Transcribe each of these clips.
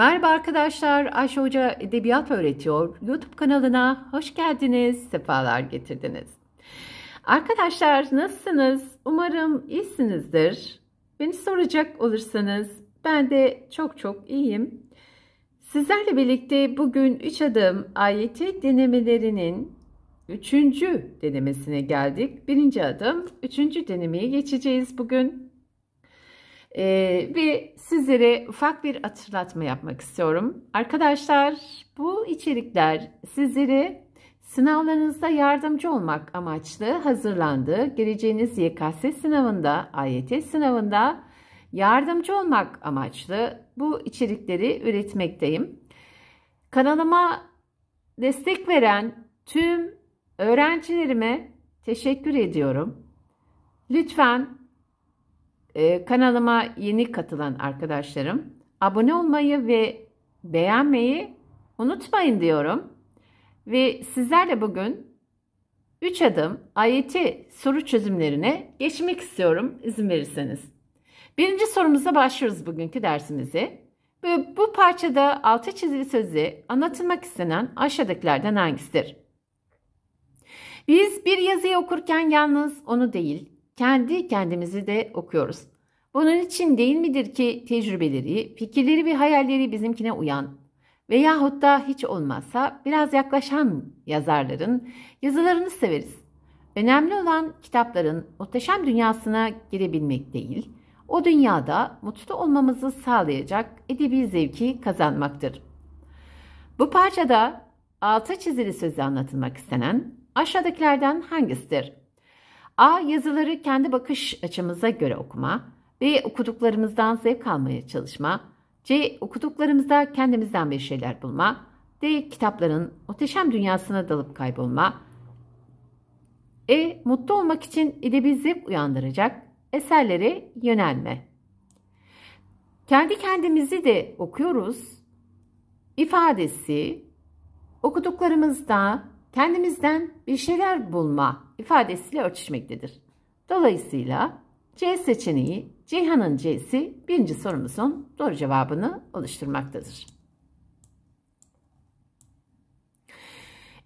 Merhaba arkadaşlar, Ayşe Hoca Edebiyat Öğretiyor YouTube kanalına hoş geldiniz, sefalar getirdiniz. Arkadaşlar nasılsınız? Umarım iyisinizdir. Beni soracak olursanız ben de çok çok iyiyim. Sizlerle birlikte bugün 3 adım ayeti denemelerinin 3. denemesine geldik. 1. adım 3. denemeye geçeceğiz bugün. E, ee, ve sizlere ufak bir hatırlatma yapmak istiyorum. Arkadaşlar bu içerikler sizlere Sınavlarınızda yardımcı olmak amaçlı hazırlandı. Geleceğiniz YKS sınavında, AYT sınavında yardımcı olmak amaçlı bu içerikleri üretmekteyim. Kanalıma destek veren tüm öğrencilerime teşekkür ediyorum. Lütfen ee, kanalıma yeni katılan arkadaşlarım abone olmayı ve beğenmeyi unutmayın diyorum. Ve sizlerle bugün 3 adım ayeti soru çözümlerine geçmek istiyorum izin verirseniz. Birinci sorumuza başlıyoruz bugünkü dersimizi. Ve bu parçada altı çizili sözü anlatılmak istenen aşağıdakilerden hangisidir? Biz bir yazıyı okurken yalnız onu değil, kendi kendimizi de okuyoruz. Bunun için değil midir ki tecrübeleri, fikirleri ve hayalleri bizimkine uyan veyahut da hiç olmazsa biraz yaklaşan yazarların yazılarını severiz. Önemli olan kitapların muhteşem dünyasına girebilmek değil, o dünyada mutlu olmamızı sağlayacak edebi zevki kazanmaktır. Bu parçada altı çizili sözle anlatılmak istenen aşağıdakilerden hangisidir? A. Yazıları kendi bakış açımıza göre okuma. B. Okuduklarımızdan zevk almaya çalışma. C. Okuduklarımızda kendimizden bir şeyler bulma. D. Kitapların muhteşem dünyasına dalıp kaybolma. E. Mutlu olmak için edebi zevk uyandıracak eserlere yönelme. Kendi kendimizi de okuyoruz. İfadesi okuduklarımızda kendimizden bir şeyler bulma ifadesiyle örtüşmektedir. Dolayısıyla C seçeneği Ceyhan'ın C'si birinci sorumuzun doğru cevabını oluşturmaktadır.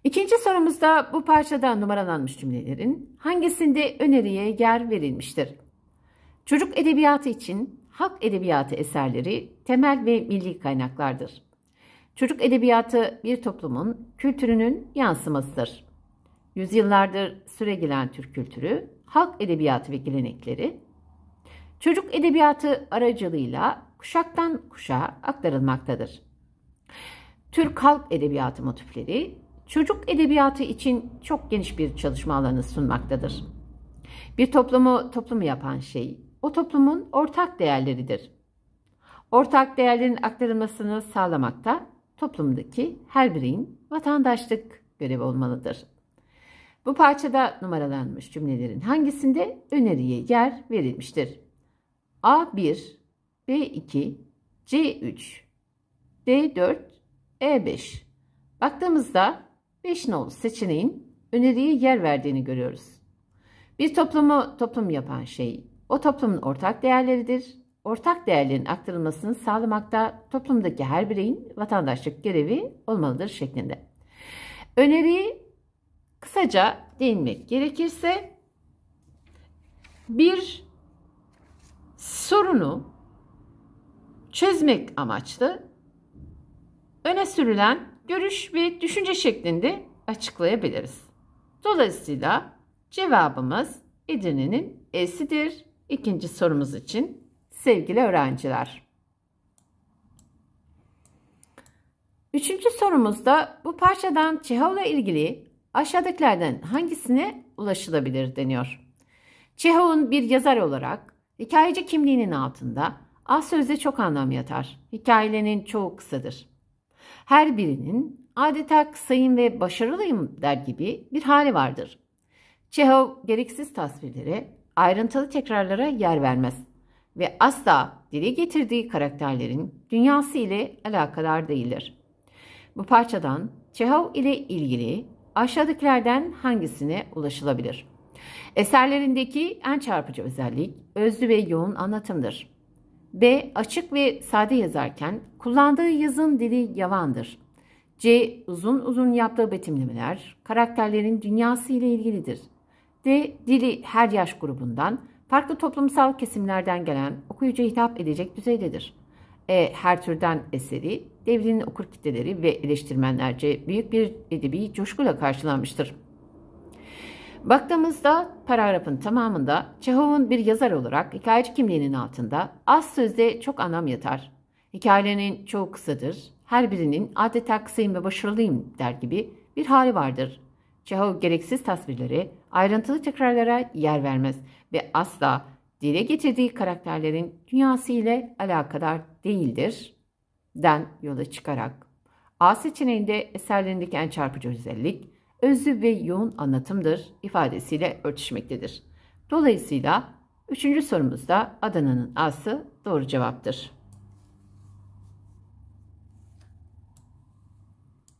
İkinci sorumuzda bu parçada numaralanmış cümlelerin hangisinde öneriye yer verilmiştir? Çocuk edebiyatı için hak edebiyatı eserleri temel ve milli kaynaklardır. Çocuk edebiyatı bir toplumun kültürünün yansımasıdır. Yüzyıllardır süregelen Türk kültürü, halk edebiyatı ve gelenekleri çocuk edebiyatı aracılığıyla kuşaktan kuşağa aktarılmaktadır. Türk halk edebiyatı motifleri çocuk edebiyatı için çok geniş bir çalışma alanı sunmaktadır. Bir toplumu toplumu yapan şey o toplumun ortak değerleridir. Ortak değerlerin aktarılmasını sağlamakta toplumdaki her bireyin vatandaşlık görevi olmalıdır. Bu parçada numaralanmış cümlelerin hangisinde öneriye yer verilmiştir? A1, B2, C3, D4, E5. Baktığımızda 5 nolu seçeneğin öneriye yer verdiğini görüyoruz. Bir toplumu toplum yapan şey o toplumun ortak değerleridir ortak değerlerin aktarılmasını sağlamakta toplumdaki her bireyin vatandaşlık görevi olmalıdır şeklinde. Öneriyi kısaca değinmek gerekirse bir sorunu çözmek amaçlı öne sürülen görüş ve düşünce şeklinde açıklayabiliriz. Dolayısıyla cevabımız Edirne'nin E'sidir. İkinci sorumuz için sevgili öğrenciler. Üçüncü sorumuzda bu parçadan Çehov'la ilgili aşağıdakilerden hangisine ulaşılabilir deniyor. Çehov'un bir yazar olarak hikayeci kimliğinin altında az sözde çok anlam yatar. Hikayelerinin çoğu kısadır. Her birinin adeta kısayım ve başarılıyım der gibi bir hali vardır. Çehov gereksiz tasvirlere, ayrıntılı tekrarlara yer vermez ve asla dile getirdiği karakterlerin dünyası ile alakadar değildir. Bu parçadan Çehov ile ilgili aşağıdakilerden hangisine ulaşılabilir? Eserlerindeki en çarpıcı özellik özlü ve yoğun anlatımdır. B. Açık ve sade yazarken kullandığı yazın dili yavandır. C. Uzun uzun yaptığı betimlemeler karakterlerin dünyası ile ilgilidir. D. Dili her yaş grubundan farklı toplumsal kesimlerden gelen okuyucu hitap edecek düzeydedir. E, her türden eseri devrinin okur kitleleri ve eleştirmenlerce büyük bir edebi coşkuyla karşılanmıştır. Baktığımızda paragrafın tamamında Çehov'un bir yazar olarak hikayeci kimliğinin altında az sözde çok anlam yatar. Hikayelerinin çoğu kısadır, her birinin adeta kısayım ve başarılıyım der gibi bir hali vardır. Çehov gereksiz tasvirlere, ayrıntılı tekrarlara yer vermez ve asla dile getirdiği karakterlerin dünyası ile alakadar değildir den yola çıkarak A seçeneğinde eserlerindeki en çarpıcı özellik özlü ve yoğun anlatımdır ifadesiyle örtüşmektedir. Dolayısıyla üçüncü sorumuzda Adana'nın A'sı doğru cevaptır.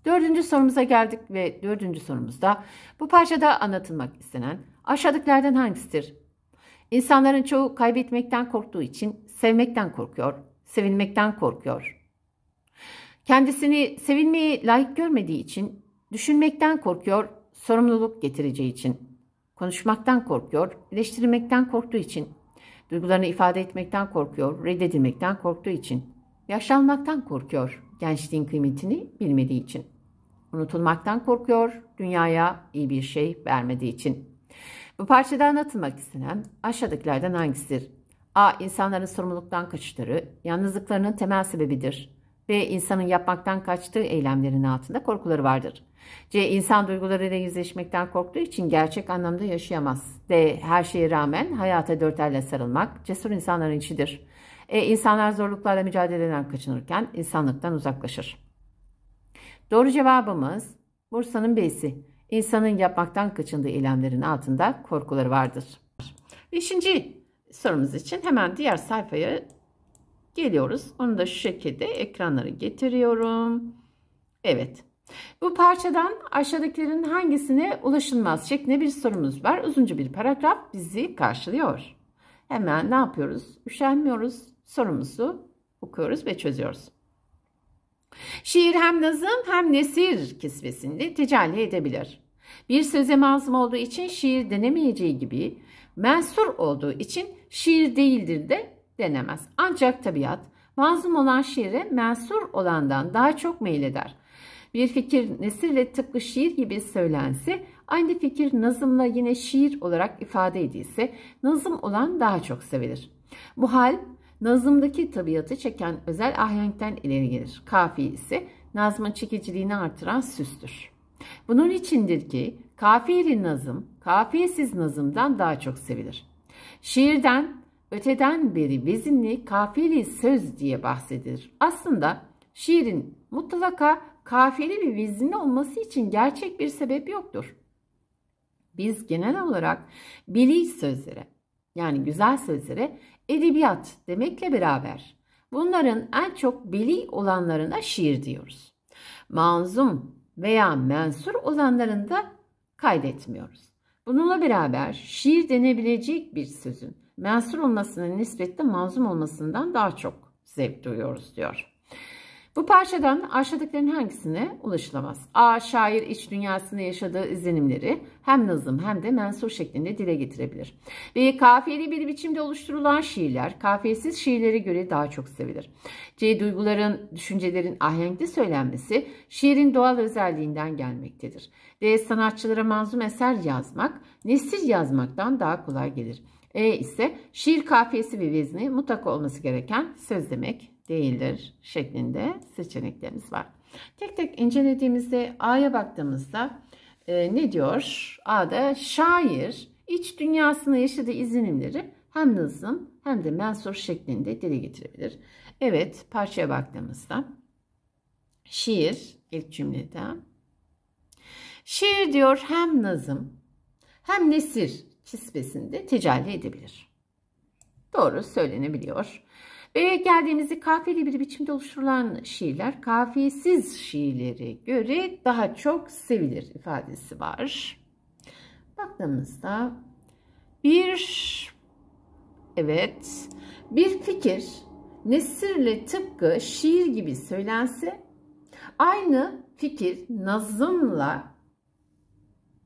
Dördüncü sorumuza geldik ve dördüncü sorumuzda bu parçada anlatılmak istenen aşağıdakilerden hangisidir? İnsanların çoğu kaybetmekten korktuğu için sevmekten korkuyor, sevilmekten korkuyor. Kendisini sevilmeyi layık görmediği için, düşünmekten korkuyor, sorumluluk getireceği için, konuşmaktan korkuyor, eleştirmekten korktuğu için, duygularını ifade etmekten korkuyor, reddedilmekten korktuğu için, yaşlanmaktan korkuyor, gençliğin kıymetini bilmediği için, unutulmaktan korkuyor, dünyaya iyi bir şey vermediği için.'' Bu parçada anlatılmak istenen aşağıdakilerden hangisidir? A. İnsanların sorumluluktan kaçışları, yalnızlıklarının temel sebebidir. B. insanın yapmaktan kaçtığı eylemlerin altında korkuları vardır. C. İnsan duygularıyla yüzleşmekten korktuğu için gerçek anlamda yaşayamaz. D. Her şeye rağmen hayata dört elle sarılmak cesur insanların içidir. E. İnsanlar zorluklarla mücadeleden kaçınırken insanlıktan uzaklaşır. Doğru cevabımız Bursa'nın B'si. İnsanın yapmaktan kaçındığı eylemlerin altında korkuları vardır. Beşinci sorumuz için hemen diğer sayfaya geliyoruz. Onu da şu şekilde ekranları getiriyorum. Evet. Bu parçadan aşağıdakilerin hangisine ulaşılmaz şeklinde bir sorumuz var. Uzunca bir paragraf bizi karşılıyor. Hemen ne yapıyoruz? Üşenmiyoruz. Sorumuzu okuyoruz ve çözüyoruz. Şiir hem nazım hem nesir kisvesinde tecelli edebilir. Bir söze mazım olduğu için şiir denemeyeceği gibi mensur olduğu için şiir değildir de denemez. Ancak tabiat mazlum olan şiire mensur olandan daha çok meyleder. Bir fikir nesirle tıpkı şiir gibi söylense, aynı fikir nazımla yine şiir olarak ifade edilse, nazım olan daha çok sevilir. Bu hal Nazımdaki tabiatı çeken özel ahenkten ileri gelir. Kafiye ise nazma çekiciliğini artıran süstür. Bunun içindir ki kafiyeli nazım, kafiyesiz nazımdan daha çok sevilir. Şiirden öteden beri vezinli kafiyeli söz diye bahsedilir. Aslında şiirin mutlaka kafiyeli bir vezinli olması için gerçek bir sebep yoktur. Biz genel olarak biliş sözlere yani güzel sözlere edebiyat demekle beraber bunların en çok beli olanlarına şiir diyoruz. Manzum veya mensur olanlarını da kaydetmiyoruz. Bununla beraber şiir denebilecek bir sözün mensur olmasının nispetle manzum olmasından daha çok zevk duyuyoruz diyor. Bu parçadan aşağıdakilerin hangisine ulaşılamaz? A. Şair iç dünyasında yaşadığı izlenimleri hem nazım hem de mensur şeklinde dile getirebilir. B. Kafiyeli bir biçimde oluşturulan şiirler kafiyesiz şiirlere göre daha çok sevilir. C. Duyguların, düşüncelerin ahenkli söylenmesi şiirin doğal özelliğinden gelmektedir. D. Sanatçılara manzum eser yazmak nesil yazmaktan daha kolay gelir. E ise şiir kafiyesi ve vezni mutlaka olması gereken söz demek değildir şeklinde seçeneklerimiz var. Tek tek incelediğimizde A'ya baktığımızda e, ne diyor? A'da şair iç dünyasına yaşadığı izlenimleri hem nazım hem de mensur şeklinde dile getirebilir. Evet parçaya baktığımızda şiir ilk cümlede şiir diyor hem nazım hem nesir cisbesinde tecelli edebilir. Doğru söylenebiliyor. Ö'ye ee, geldiğimizde kafiyeli bir biçimde oluşturulan şiirler kafiyesiz şiirlere göre daha çok sevilir ifadesi var. Baktığımızda bir evet bir fikir nesirle tıpkı şiir gibi söylense aynı fikir nazımla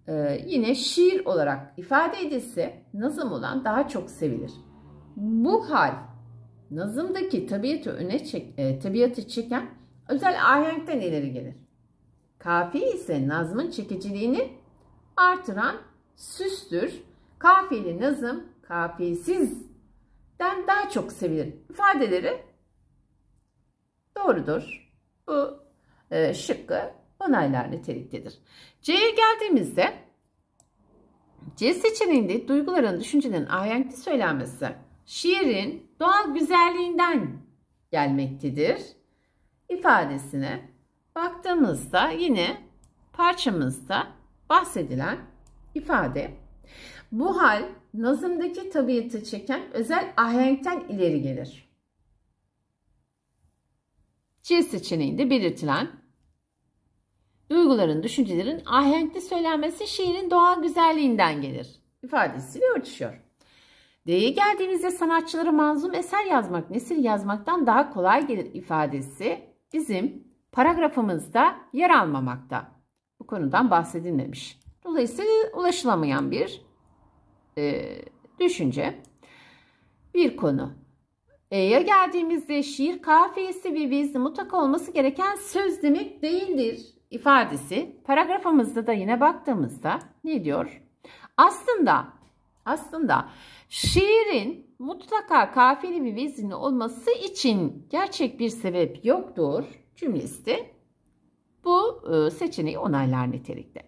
e, yine şiir olarak ifade edilse nazım olan daha çok sevilir. Bu hal Nazımdaki tabiatı öne çek, e, tabiatı çeken özel ahenkten ileri gelir. Kafi ise nazımın çekiciliğini artıran süstür. Kafiyeli nazım kafiyesizden daha çok sevilir. İfadeleri doğrudur. Bu e, şıkkı onaylar niteliktedir. C'ye geldiğimizde C seçeneğinde duyguların, düşüncelerin ahenkli söylenmesi şiirin doğal güzelliğinden gelmektedir ifadesine baktığımızda yine parçamızda bahsedilen ifade bu hal nazımdaki tabiatı çeken özel ahenkten ileri gelir. C seçeneğinde belirtilen duyguların, düşüncelerin ahenkli söylenmesi şiirin doğal güzelliğinden gelir ifadesiyle örtüşüyor. D'ye geldiğimizde sanatçılara manzum eser yazmak, nesil yazmaktan daha kolay gelir ifadesi bizim paragrafımızda yer almamakta. Bu konudan bahsedilmemiş. Dolayısıyla ulaşılamayan bir e, düşünce, bir konu. E'ye geldiğimizde şiir kafiyesi ve vezni mutlaka olması gereken söz demek değildir ifadesi. Paragrafımızda da yine baktığımızda ne diyor? Aslında aslında şiirin mutlaka kafiyeli bir vezinli olması için gerçek bir sebep yoktur cümlesi de bu e, seçeneği onaylar nitelikte.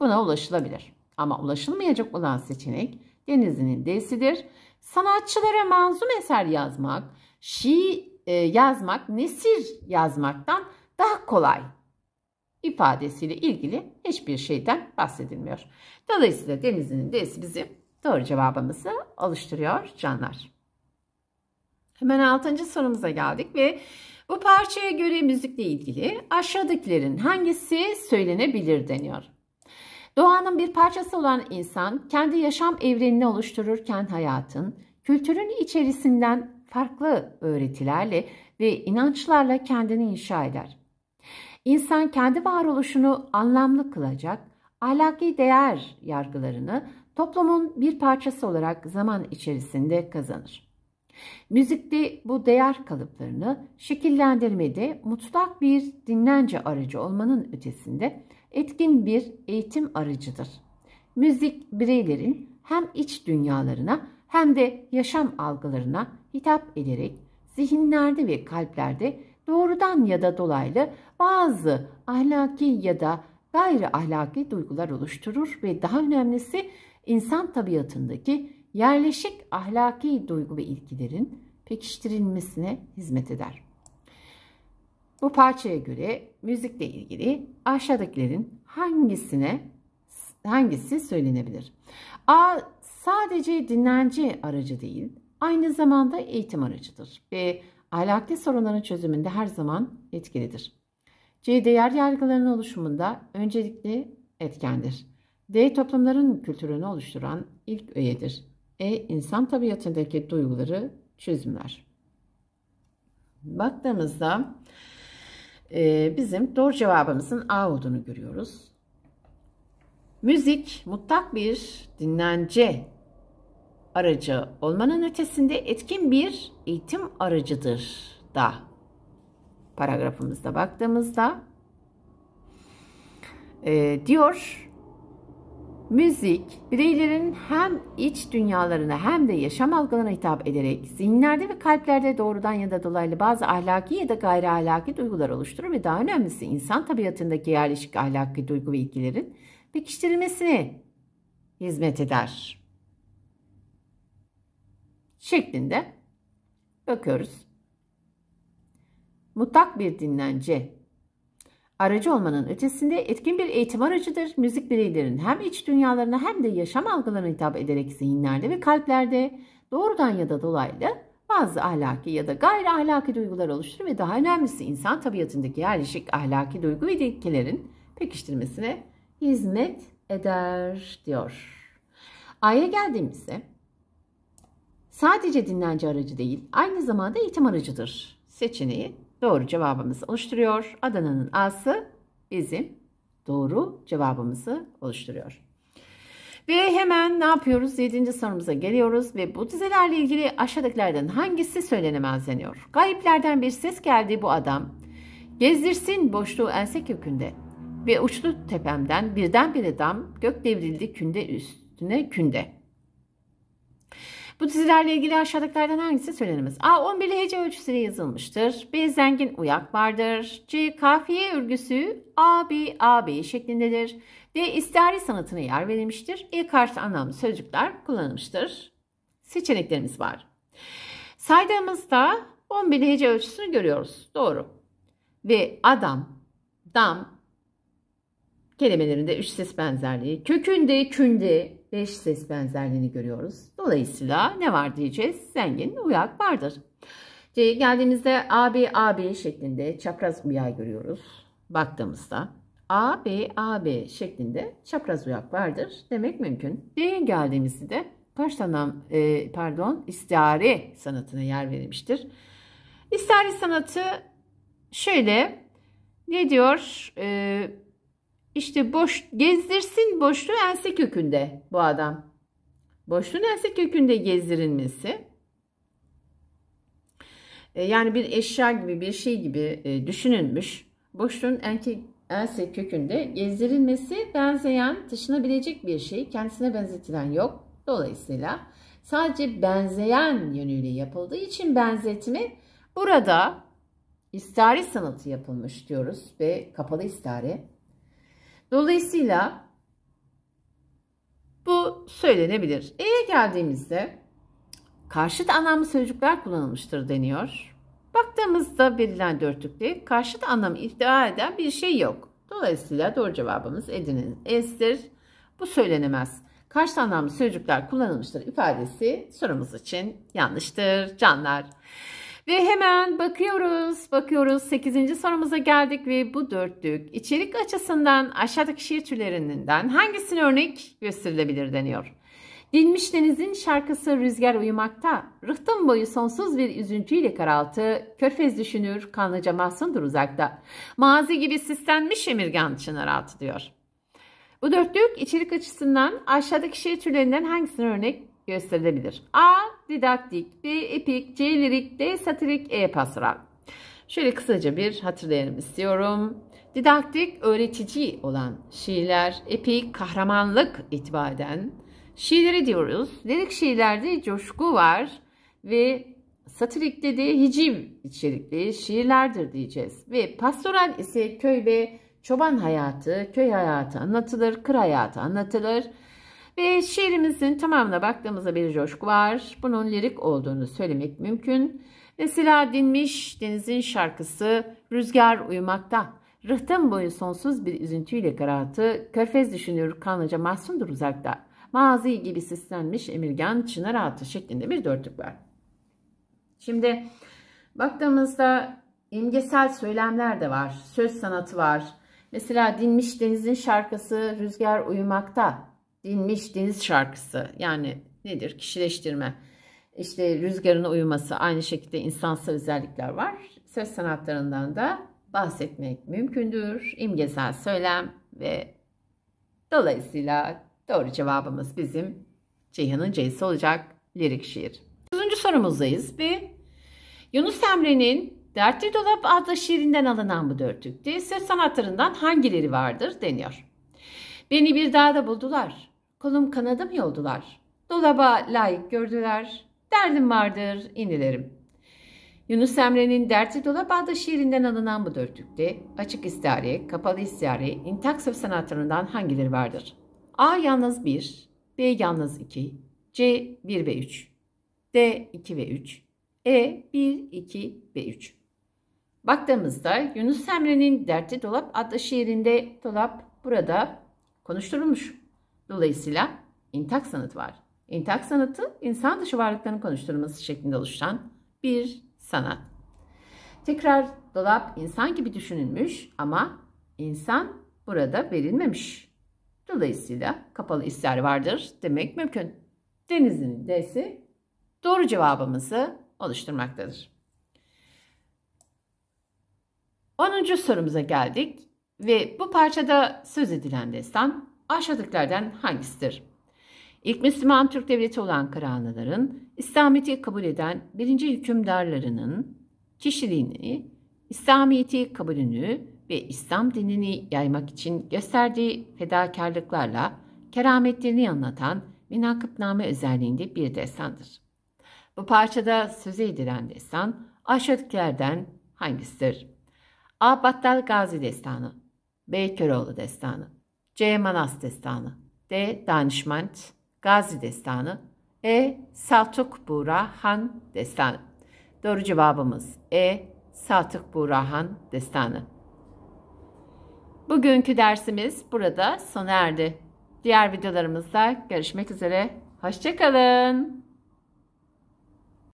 Buna ulaşılabilir. Ama ulaşılmayacak olan seçenek Denizli'nin D'sidir. Sanatçılara manzum eser yazmak, şiir e, yazmak, nesir yazmaktan daha kolay ifadesiyle ilgili hiçbir şeyden bahsedilmiyor. Dolayısıyla Denizli'nin D'si bizim doğru cevabımızı oluşturuyor canlar. Hemen 6. sorumuza geldik ve bu parçaya göre müzikle ilgili aşağıdakilerin hangisi söylenebilir deniyor. Doğanın bir parçası olan insan kendi yaşam evrenini oluştururken hayatın, kültürün içerisinden farklı öğretilerle ve inançlarla kendini inşa eder. İnsan kendi varoluşunu anlamlı kılacak, ahlaki değer yargılarını toplumun bir parçası olarak zaman içerisinde kazanır. Müzikte bu değer kalıplarını şekillendirmede mutlak bir dinlence aracı olmanın ötesinde etkin bir eğitim aracıdır. Müzik bireylerin hem iç dünyalarına hem de yaşam algılarına hitap ederek zihinlerde ve kalplerde doğrudan ya da dolaylı bazı ahlaki ya da gayri ahlaki duygular oluşturur ve daha önemlisi insan tabiatındaki yerleşik ahlaki duygu ve ilkilerin pekiştirilmesine hizmet eder. Bu parçaya göre müzikle ilgili aşağıdakilerin hangisine hangisi söylenebilir? A sadece dinlence aracı değil, aynı zamanda eğitim aracıdır ve ahlaki sorunların çözümünde her zaman etkilidir. C değer yargılarının oluşumunda öncelikli etkendir. D toplumların kültürünü oluşturan ilk öğedir. E insan tabiatındaki duyguları çözümler. Baktığımızda e, bizim doğru cevabımızın A olduğunu görüyoruz. Müzik mutlak bir dinlence aracı olmanın ötesinde etkin bir eğitim aracıdır da paragrafımızda baktığımızda e, diyor müzik bireylerin hem iç dünyalarına hem de yaşam algılarına hitap ederek zihinlerde ve kalplerde doğrudan ya da dolaylı bazı ahlaki ya da gayri ahlaki duygular oluşturur ve daha önemlisi insan tabiatındaki yerleşik ahlaki duygu ve ilgilerin pekiştirilmesine hizmet eder şeklinde bakıyoruz mutlak bir dinlence. Aracı olmanın ötesinde etkin bir eğitim aracıdır. Müzik bireylerin hem iç dünyalarına hem de yaşam algılarına hitap ederek zihinlerde ve kalplerde doğrudan ya da dolaylı bazı ahlaki ya da gayri ahlaki duygular oluşturur ve daha önemlisi insan tabiatındaki yerleşik ahlaki duygu ve ilkelerin pekiştirmesine hizmet eder diyor. A'ya geldiğimizde sadece dinlence aracı değil aynı zamanda eğitim aracıdır seçeneği doğru cevabımızı oluşturuyor. Adana'nın A'sı bizim doğru cevabımızı oluşturuyor. Ve hemen ne yapıyoruz? 7. sorumuza geliyoruz ve bu dizelerle ilgili aşağıdakilerden hangisi söylenemez deniyor? Gayiplerden bir ses geldi bu adam. Gezdirsin boşluğu ense kökünde. Ve uçtu tepemden birdenbire dam gök devrildi künde üstüne künde. Bu dizilerle ilgili aşağıdakilerden hangisi söylenemez? A. 11 hece ölçüsüyle yazılmıştır. B. Zengin uyak vardır. C. Kafiye örgüsü A, B, A, B şeklindedir. D. İstihari sanatına yer verilmiştir. E. Karşı anlamlı sözcükler kullanılmıştır. Seçeneklerimiz var. Saydığımızda 11 hece ölçüsünü görüyoruz. Doğru. Ve adam, dam kelimelerinde üç ses benzerliği. Kökünde, künde, 5 ses benzerliğini görüyoruz. Dolayısıyla ne var diyeceğiz? Zengin uyak vardır. C'ye geldiğimizde AB AB şeklinde çapraz uyak görüyoruz. Baktığımızda AB AB şeklinde çapraz uyak vardır demek mümkün. D geldiğimizde de Paştanam e, pardon istihare sanatına yer verilmiştir. İstihare sanatı şöyle ne diyor? E, işte boş gezdirsin boşluğu ense kökünde bu adam. Boşluğun ense kökünde gezdirilmesi. E, yani bir eşya gibi bir şey gibi e, düşünülmüş. Boşluğun enke, ense kökünde gezdirilmesi benzeyen, taşınabilecek bir şey. Kendisine benzetilen yok. Dolayısıyla sadece benzeyen yönüyle yapıldığı için benzetme burada istari sanatı yapılmış diyoruz ve kapalı istari Dolayısıyla bu söylenebilir. E'ye geldiğimizde karşıt anlamlı sözcükler kullanılmıştır deniyor. Baktığımızda verilen dörtlükte karşıt anlamı iddia eden bir şey yok. Dolayısıyla doğru cevabımız Edirne'nin E'sidir. Bu söylenemez. Karşıt anlamlı sözcükler kullanılmıştır ifadesi sorumuz için yanlıştır canlar. Ve hemen bakıyoruz. Bakıyoruz 8. sorumuza geldik ve bu dörtlük içerik açısından aşağıdaki şiir türlerinden hangisini örnek gösterilebilir deniyor. Dinmiş denizin şarkısı rüzgar uyumakta. Rıhtım boyu sonsuz bir üzüntüyle karaltı. Körfez düşünür, kanlıca mahsundur uzakta. Mazi gibi sislenmiş emirgan çınar altı diyor. Bu dörtlük içerik açısından aşağıdaki şiir türlerinden hangisini örnek gösterilebilir. A. Didaktik. B. Epik. C. Lirik. D. Satirik. E. Pastoral. Şöyle kısaca bir hatırlayalım istiyorum. Didaktik, öğretici olan şiirler, epik, kahramanlık itibar şiirleri diyoruz. Lirik şiirlerde coşku var ve satirikte de hiciv içerikli şiirlerdir diyeceğiz. Ve pastoral ise köy ve çoban hayatı, köy hayatı anlatılır, kır hayatı anlatılır. Ve şiirimizin tamamına baktığımızda bir coşku var. Bunun lirik olduğunu söylemek mümkün. Mesela dinmiş denizin şarkısı rüzgar uyumakta. Rıhtım boyu sonsuz bir üzüntüyle karartı. körfez düşünür kanlıca masumdur uzakta. Mazi gibi sislenmiş emirgan çınar atı şeklinde bir dörtlük var. Şimdi baktığımızda imgesel söylemler de var, söz sanatı var. Mesela dinmiş denizin şarkısı rüzgar uyumakta dinmiş deniz şarkısı yani nedir kişileştirme işte rüzgarın uyuması aynı şekilde insansa özellikler var ses sanatlarından da bahsetmek mümkündür imgesel söylem ve dolayısıyla doğru cevabımız bizim Ceyhan'ın C'si olacak lirik şiir. 9. sorumuzdayız bir Yunus Emre'nin Dertli Dolap adlı şiirinden alınan bu dörtlükte ses sanatlarından hangileri vardır deniyor. Beni bir dağda buldular. Kolum kanadım yoldular. Dolaba layık gördüler. Derdim vardır, inilerim. Yunus Emre'nin Dertli Dolap adlı şiirinden alınan bu dörtlükte açık istihare, kapalı intak söz sanatlarından hangileri vardır? A yalnız 1, B yalnız 2, C 1 ve 3, D 2 ve 3, E 1, 2 ve 3. Baktığımızda Yunus Emre'nin Dertli Dolap adlı şiirinde dolap burada konuşturulmuş. Dolayısıyla intak sanat var. İntak sanatı insan dışı varlıkların konuşturması şeklinde oluşan bir sanat. Tekrar dolap insan gibi düşünülmüş ama insan burada verilmemiş. Dolayısıyla kapalı ister vardır demek mümkün. Denizin D'si doğru cevabımızı oluşturmaktadır. 10. sorumuza geldik ve bu parçada söz edilen destan aşağıdakilerden hangisidir? İlk Müslüman Türk devleti olan Karahanlıların İslamiyet'i kabul eden birinci hükümdarlarının kişiliğini, İslamiyet'i kabulünü ve İslam dinini yaymak için gösterdiği fedakarlıklarla kerametlerini anlatan münakıpname özelliğinde bir destandır. Bu parçada söze edilen destan aşağıdakilerden hangisidir? A. Battal Gazi Destanı B. Köroğlu Destanı C. Manas Destanı D. Danişment Gazi Destanı E. Saltuk Burahan Destanı Doğru cevabımız E. Satık Burahan Destanı. Bugünkü dersimiz burada sona erdi. Diğer videolarımızda görüşmek üzere. Hoşçakalın.